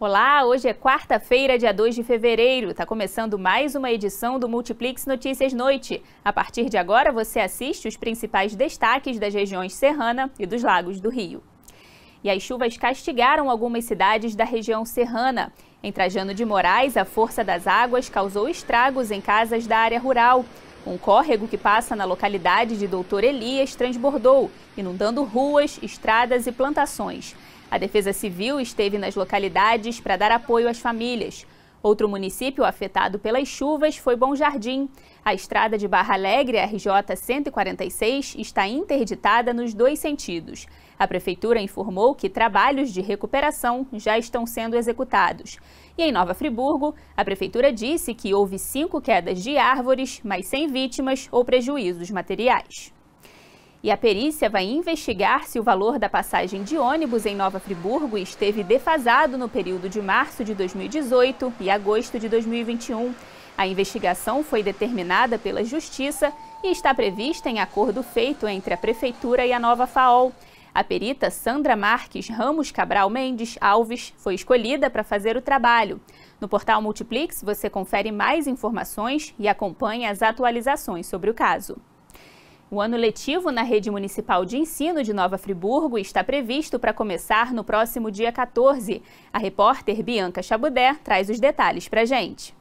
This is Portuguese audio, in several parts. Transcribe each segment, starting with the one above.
Olá, hoje é quarta-feira, dia 2 de fevereiro. Está começando mais uma edição do Multiplix Notícias Noite. A partir de agora, você assiste os principais destaques das regiões serrana e dos lagos do Rio. E as chuvas castigaram algumas cidades da região serrana. Em Trajano de Moraes, a força das águas causou estragos em casas da área rural. Um córrego que passa na localidade de Doutor Elias transbordou, inundando ruas, estradas e plantações. A Defesa Civil esteve nas localidades para dar apoio às famílias. Outro município afetado pelas chuvas foi Bom Jardim. A estrada de Barra Alegre, RJ 146, está interditada nos dois sentidos. A prefeitura informou que trabalhos de recuperação já estão sendo executados. E em Nova Friburgo, a prefeitura disse que houve cinco quedas de árvores, mas sem vítimas ou prejuízos materiais. E a perícia vai investigar se o valor da passagem de ônibus em Nova Friburgo esteve defasado no período de março de 2018 e agosto de 2021. A investigação foi determinada pela Justiça e está prevista em acordo feito entre a Prefeitura e a nova FAOL. A perita Sandra Marques Ramos Cabral Mendes Alves foi escolhida para fazer o trabalho. No portal Multiplix você confere mais informações e acompanha as atualizações sobre o caso. O ano letivo na rede municipal de ensino de Nova Friburgo está previsto para começar no próximo dia 14. A repórter Bianca Chabudé traz os detalhes para a gente.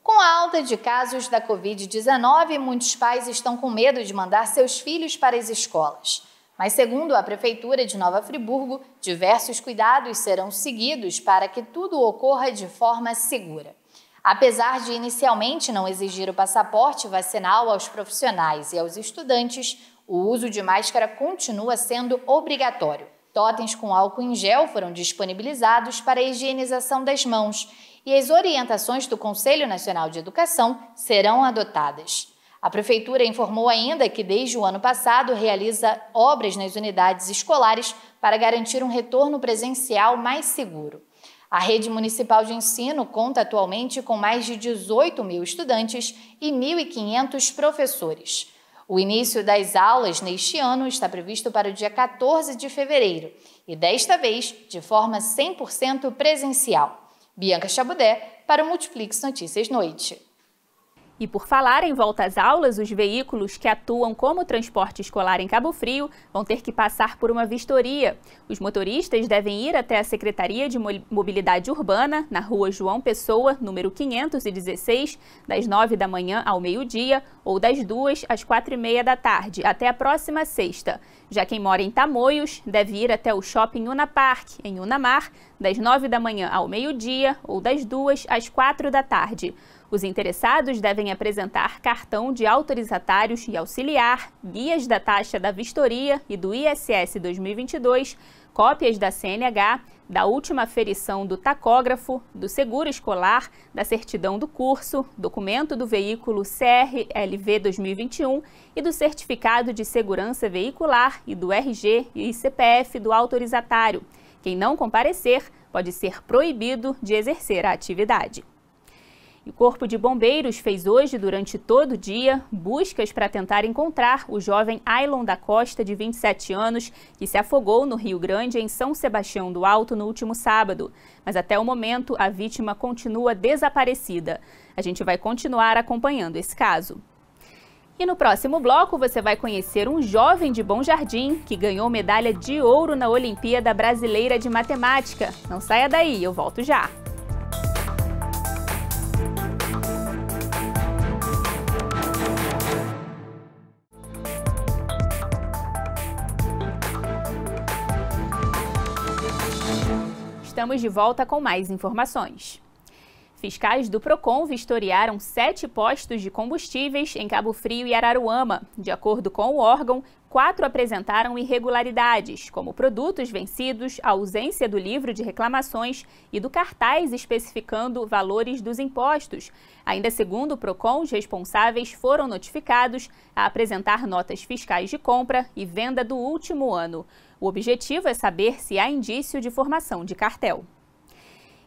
Com a alta de casos da Covid-19, muitos pais estão com medo de mandar seus filhos para as escolas. Mas, segundo a Prefeitura de Nova Friburgo, diversos cuidados serão seguidos para que tudo ocorra de forma segura. Apesar de inicialmente não exigir o passaporte vacinal aos profissionais e aos estudantes, o uso de máscara continua sendo obrigatório. Totens com álcool em gel foram disponibilizados para a higienização das mãos e as orientações do Conselho Nacional de Educação serão adotadas. A Prefeitura informou ainda que, desde o ano passado, realiza obras nas unidades escolares para garantir um retorno presencial mais seguro. A rede municipal de ensino conta atualmente com mais de 18 mil estudantes e 1.500 professores. O início das aulas neste ano está previsto para o dia 14 de fevereiro e, desta vez, de forma 100% presencial. Bianca Chabudé para o Multiplix Notícias Noite. E por falar em volta às aulas, os veículos que atuam como transporte escolar em Cabo Frio vão ter que passar por uma vistoria. Os motoristas devem ir até a Secretaria de Mobilidade Urbana, na rua João Pessoa, número 516, das 9 da manhã ao meio-dia ou das 2 às 4 e meia da tarde, até a próxima sexta. Já quem mora em Tamoios deve ir até o shopping Unapark, em Unamar, das 9 da manhã ao meio-dia ou das 2 às 4 da tarde. Os interessados devem apresentar cartão de autorizatários e auxiliar, guias da taxa da vistoria e do ISS 2022, cópias da CNH, da última ferição do tacógrafo, do seguro escolar, da certidão do curso, documento do veículo CRLV 2021 e do certificado de segurança veicular e do RG e CPF do autorizatário. Quem não comparecer pode ser proibido de exercer a atividade. E o Corpo de Bombeiros fez hoje, durante todo o dia, buscas para tentar encontrar o jovem Aylon da Costa, de 27 anos, que se afogou no Rio Grande, em São Sebastião do Alto, no último sábado. Mas até o momento, a vítima continua desaparecida. A gente vai continuar acompanhando esse caso. E no próximo bloco você vai conhecer um jovem de Bom Jardim que ganhou medalha de ouro na Olimpíada Brasileira de Matemática. Não saia daí, eu volto já! estamos de volta com mais informações. Fiscais do PROCON vistoriaram sete postos de combustíveis em Cabo Frio e Araruama. De acordo com o órgão, quatro apresentaram irregularidades, como produtos vencidos, ausência do livro de reclamações e do cartaz especificando valores dos impostos. Ainda segundo o PROCON, os responsáveis foram notificados a apresentar notas fiscais de compra e venda do último ano. O objetivo é saber se há indício de formação de cartel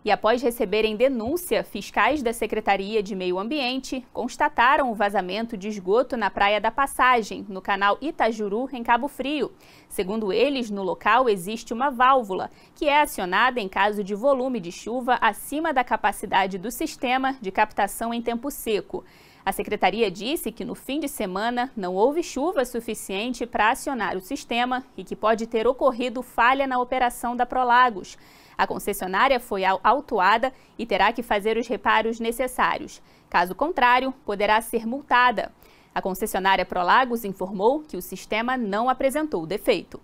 e, após receberem denúncia, fiscais da Secretaria de Meio Ambiente constataram o vazamento de esgoto na Praia da Passagem, no canal Itajuru, em Cabo Frio. Segundo eles, no local existe uma válvula que é acionada em caso de volume de chuva acima da capacidade do sistema de captação em tempo seco. A secretaria disse que no fim de semana não houve chuva suficiente para acionar o sistema e que pode ter ocorrido falha na operação da Prolagos. A concessionária foi autuada e terá que fazer os reparos necessários. Caso contrário, poderá ser multada. A concessionária Prolagos informou que o sistema não apresentou defeito.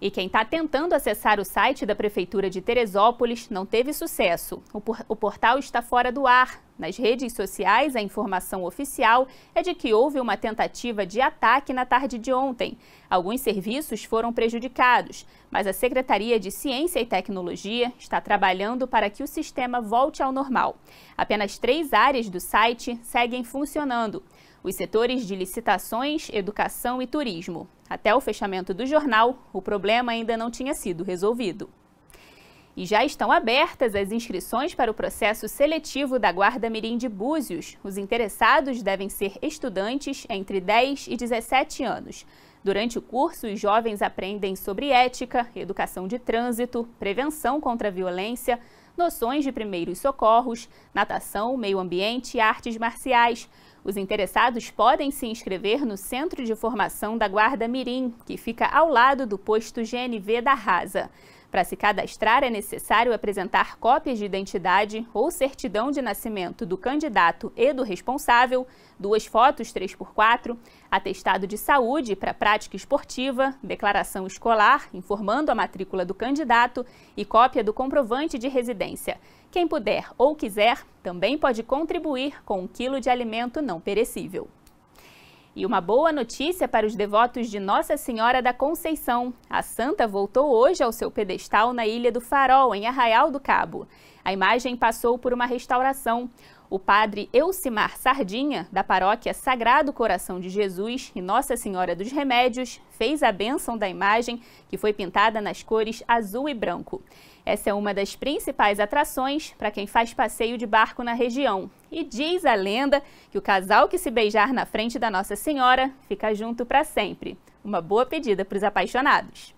E quem está tentando acessar o site da Prefeitura de Teresópolis não teve sucesso. O, por, o portal está fora do ar, nas redes sociais, a informação oficial é de que houve uma tentativa de ataque na tarde de ontem. Alguns serviços foram prejudicados, mas a Secretaria de Ciência e Tecnologia está trabalhando para que o sistema volte ao normal. Apenas três áreas do site seguem funcionando: os setores de licitações, educação e turismo. Até o fechamento do jornal, o problema ainda não tinha sido resolvido. E já estão abertas as inscrições para o processo seletivo da Guarda Mirim de Búzios. Os interessados devem ser estudantes entre 10 e 17 anos. Durante o curso, os jovens aprendem sobre ética, educação de trânsito, prevenção contra a violência, noções de primeiros socorros, natação, meio ambiente e artes marciais. Os interessados podem se inscrever no Centro de Formação da Guarda Mirim, que fica ao lado do posto GNV da Rasa. Para se cadastrar, é necessário apresentar cópias de identidade ou certidão de nascimento do candidato e do responsável, duas fotos 3x4, atestado de saúde para prática esportiva, declaração escolar informando a matrícula do candidato e cópia do comprovante de residência. Quem puder ou quiser também pode contribuir com um quilo de alimento não perecível. E uma boa notícia para os devotos de Nossa Senhora da Conceição. A santa voltou hoje ao seu pedestal na Ilha do Farol, em Arraial do Cabo. A imagem passou por uma restauração. O padre Elcimar Sardinha, da paróquia Sagrado Coração de Jesus e Nossa Senhora dos Remédios, fez a bênção da imagem, que foi pintada nas cores azul e branco. Essa é uma das principais atrações para quem faz passeio de barco na região. E diz a lenda que o casal que se beijar na frente da Nossa Senhora fica junto para sempre. Uma boa pedida para os apaixonados.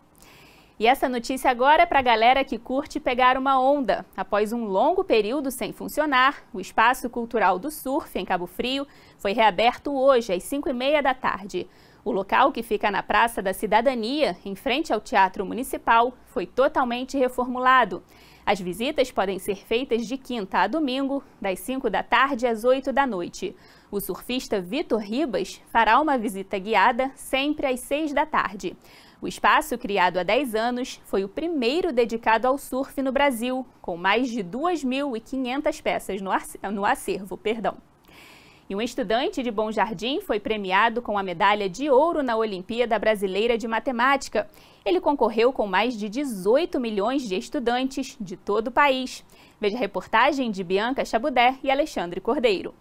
E essa notícia agora é para a galera que curte pegar uma onda. Após um longo período sem funcionar, o Espaço Cultural do Surf, em Cabo Frio, foi reaberto hoje, às 5h30 da tarde. O local, que fica na Praça da Cidadania, em frente ao Teatro Municipal, foi totalmente reformulado. As visitas podem ser feitas de quinta a domingo, das 5 da tarde às 8 da noite. O surfista Vitor Ribas fará uma visita guiada sempre às 6 da tarde. O espaço, criado há 10 anos, foi o primeiro dedicado ao surf no Brasil, com mais de 2.500 peças no acervo. Perdão. E um estudante de Bom Jardim foi premiado com a medalha de ouro na Olimpíada Brasileira de Matemática. Ele concorreu com mais de 18 milhões de estudantes de todo o país. Veja a reportagem de Bianca Chabudé e Alexandre Cordeiro.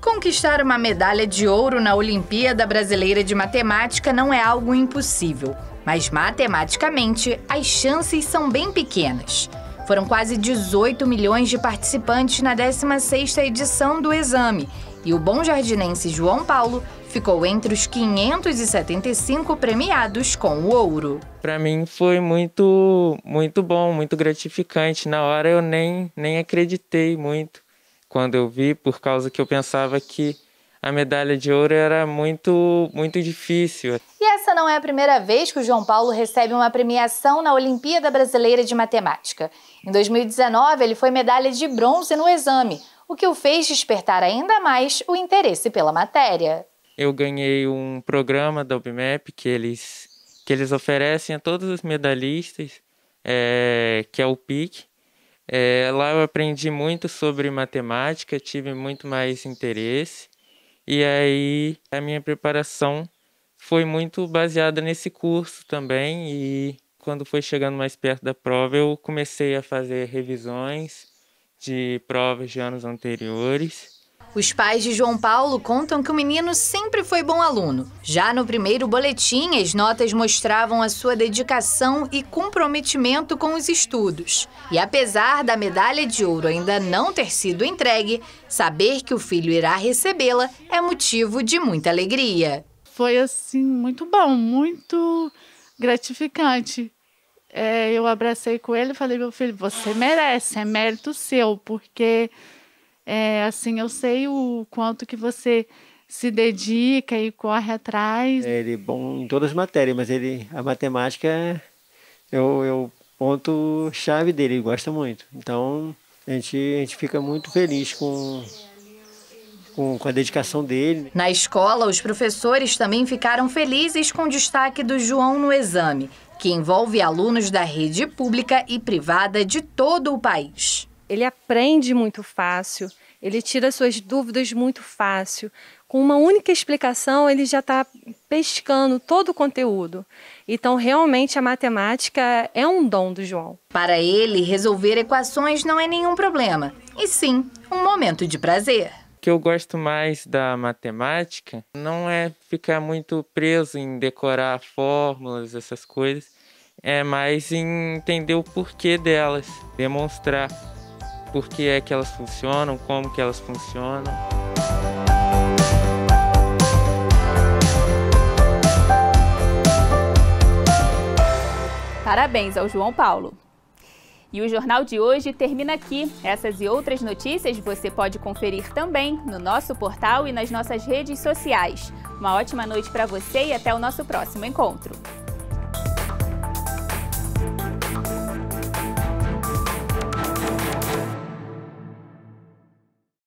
Conquistar uma medalha de ouro na Olimpíada Brasileira de Matemática não é algo impossível, mas matematicamente as chances são bem pequenas. Foram quase 18 milhões de participantes na 16ª edição do exame e o bom jardinense João Paulo ficou entre os 575 premiados com o ouro. Para mim foi muito, muito bom, muito gratificante. Na hora eu nem, nem acreditei muito quando eu vi, por causa que eu pensava que a medalha de ouro era muito, muito difícil. E essa não é a primeira vez que o João Paulo recebe uma premiação na Olimpíada Brasileira de Matemática. Em 2019, ele foi medalha de bronze no exame, o que o fez despertar ainda mais o interesse pela matéria. Eu ganhei um programa da UBMEP que eles, que eles oferecem a todos os medalhistas, é, que é o PIC. É, lá eu aprendi muito sobre matemática, tive muito mais interesse. E aí a minha preparação foi muito baseada nesse curso também. E quando foi chegando mais perto da prova, eu comecei a fazer revisões de provas de anos anteriores. Os pais de João Paulo contam que o menino sempre foi bom aluno. Já no primeiro boletim, as notas mostravam a sua dedicação e comprometimento com os estudos. E apesar da medalha de ouro ainda não ter sido entregue, saber que o filho irá recebê-la é motivo de muita alegria. Foi assim muito bom, muito gratificante é, eu abracei com ele e falei, meu filho, você merece, é mérito seu, porque é, assim eu sei o quanto que você se dedica e corre atrás. Ele é bom em todas as matérias, mas ele a matemática eu, é, eu é é ponto chave dele, ele gosta muito. Então a gente, a gente fica muito feliz com, com, com, a dedicação dele. Na escola, os professores também ficaram felizes com o destaque do João no exame que envolve alunos da rede pública e privada de todo o país. Ele aprende muito fácil, ele tira suas dúvidas muito fácil. Com uma única explicação, ele já está pescando todo o conteúdo. Então, realmente, a matemática é um dom do João. Para ele, resolver equações não é nenhum problema, e sim um momento de prazer que eu gosto mais da matemática não é ficar muito preso em decorar fórmulas, essas coisas, é mais em entender o porquê delas, demonstrar por que é que elas funcionam, como que elas funcionam. Parabéns ao João Paulo. E o jornal de hoje termina aqui. Essas e outras notícias você pode conferir também no nosso portal e nas nossas redes sociais. Uma ótima noite para você e até o nosso próximo encontro.